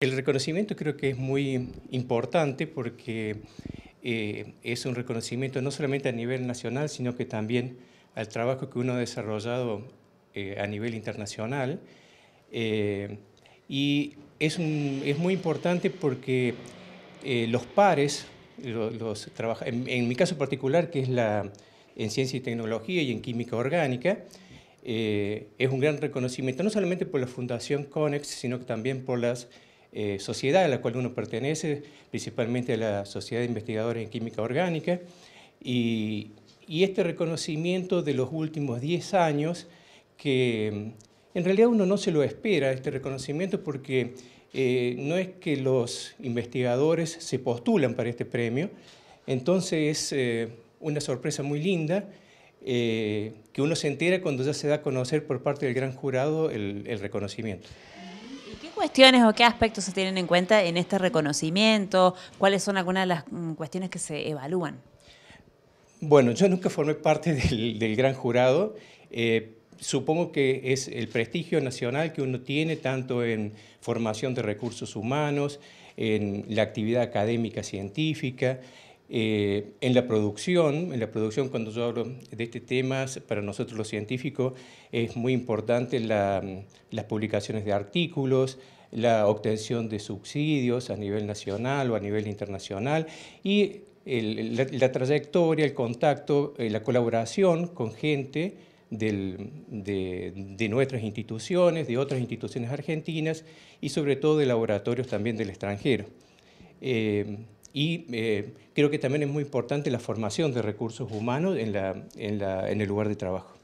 El reconocimiento creo que es muy importante porque eh, es un reconocimiento no solamente a nivel nacional, sino que también al trabajo que uno ha desarrollado eh, a nivel internacional. Eh, y es, muy importante porque los pares, los, en, en, mi caso particular, que es la, en ciencia y tecnología y en química orgánica, es un gran reconocimiento, no solamente por la Fundación CONEX, sino que también por las eh, sociedad a la cual uno pertenece, principalmente a la Sociedad de Investigadores en Química Orgánica, y, este reconocimiento de los últimos 10 años que mm, en realidad uno no se lo espera, este reconocimiento, porque eh, no es que los investigadores se postulan para este premio, entonces es eh, una sorpresa muy linda que uno se entera cuando ya se da a conocer por parte del gran jurado el reconocimiento qué cuestiones o qué aspectos se tienen en cuenta en este reconocimiento? ¿Cuáles son algunas de las mm, cuestiones que se evalúan? Bueno, yo nunca formé parte del, gran jurado. Eh, supongo que es el prestigio nacional que uno tiene tanto en formación de recursos humanos, en la actividad académica científica, eh, en la producción, en la producción cuando yo hablo de este tema, para nosotros los científicos es muy importante las publicaciones de artículos, la obtención de subsidios a nivel nacional o a nivel internacional y la, trayectoria, el contacto, eh, la colaboración con gente de, nuestras instituciones, de otras instituciones argentinas y sobre todo de laboratorios también del extranjero. Eh, y eh, creo que también es muy importante la formación de recursos humanos en, la, en, el lugar de trabajo.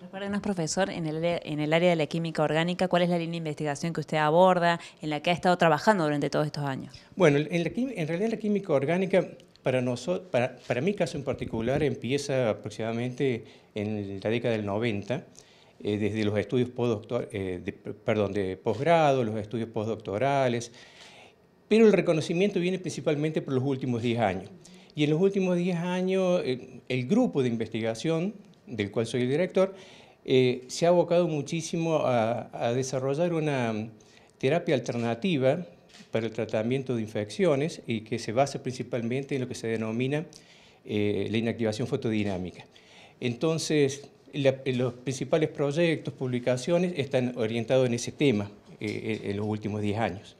Recuérdenos, profesor, en el, área de la química orgánica, ¿cuál es la línea de investigación que usted aborda, en la que ha estado trabajando durante todos estos años? Bueno, en, realidad la química orgánica, para, nosotros, para, mi caso en particular, empieza aproximadamente en la década del 90, eh, desde los estudios eh, de, perdón, de posgrado, los estudios postdoctorales, pero el reconocimiento viene principalmente por los últimos 10 años. Y en los últimos 10 años, eh, el grupo de investigación, del cual soy el director, eh, se ha abocado muchísimo a, desarrollar una mm, terapia alternativa para el tratamiento de infecciones y que se basa principalmente en lo que se denomina eh, la inactivación fotodinámica. Entonces, los principales proyectos, publicaciones, están orientados en ese tema en los últimos 10 años.